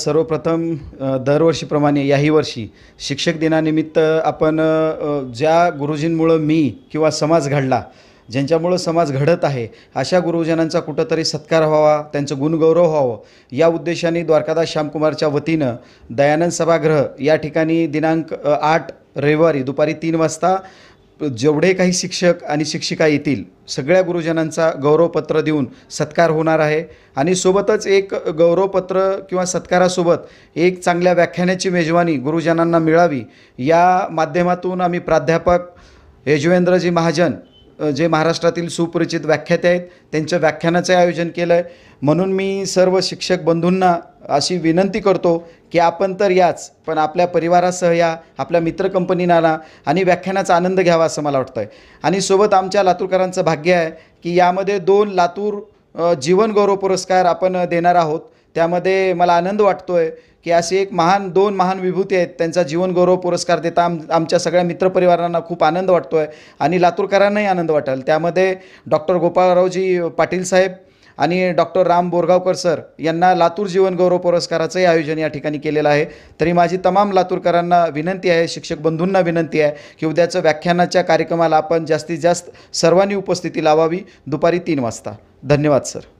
सर्वप्रथम दरवर्षीप्रमाणे याही वर्षी शिक्षक दिनानिमित्त आपण ज्या गुरुजींमुळं मी किंवा समाज घडला ज्यांच्यामुळं समाज घडत आहे अशा गुरुजनांचा कुठंतरी सत्कार व्हावा त्यांचं गुणगौरव व्हावं या उद्देशाने द्वारकादास श्यामकुमारच्या वतीनं दयानंद सभागृह या ठिकाणी दिनांक आठ रविवारी दुपारी तीन वाजता जेवढे काही शिक्षक आणि शिक्षिका येतील सगळ्या गुरुजनांचा गौरवपत्र देऊन सत्कार होणार आहे आणि सोबतच एक गौरवपत्र किंवा सत्कारासोबत एक चांगल्या व्याख्यानाची मेजवानी गुरुजनांना मिळावी या माध्यमातून आम्ही प्राध्यापक यजवेंद्रजी महाजन जे महाराष्ट्रातील सुपरिचित व्याख्याते आहेत त्यांच्या व्याख्यानाचं आयोजन केलं आहे म्हणून मी सर्व शिक्षक बंधूंना अशी विनंती करतो की आपण तर याच पण आपल्या परिवारासह या आपल्या मित्र कंपनीनाला आणि व्याख्यानाचा आनंद घ्यावा असं मला वाटतं आहे आणि सोबत आमच्या लातूरकरांचं भाग्य आहे की यामध्ये दोन लातूर जीवनगौरव पुरस्कार आपण देणार आहोत त्यामध्ये मला आनंद वाटतो आहे की असे एक महान दोन महान विभूती आहेत त्यांचा जीवनगौरव पुरस्कार देता आम आमच्या सगळ्या मित्रपरिवारांना खूप आनंद वाटतो आहे आणि लातूरकरांनाही आनंद वाटेल त्यामध्ये डॉक्टर गोपाळरावजी पाटील साहेब आणि डॉक्टर राम बोरगावकर सर यांना लातूर जीवनगौरव पुरस्काराचंही आयोजन या ठिकाणी केलेलं आहे तरी माझी तमाम लातूरकरांना विनंती आहे शिक्षक बंधूंना विनंती आहे की उद्याचं व्याख्यानाच्या कार्यक्रमाला आपण जास्तीत जास्त सर्वांनी उपस्थिती लावावी दुपारी तीन वाजता धन्यवाद सर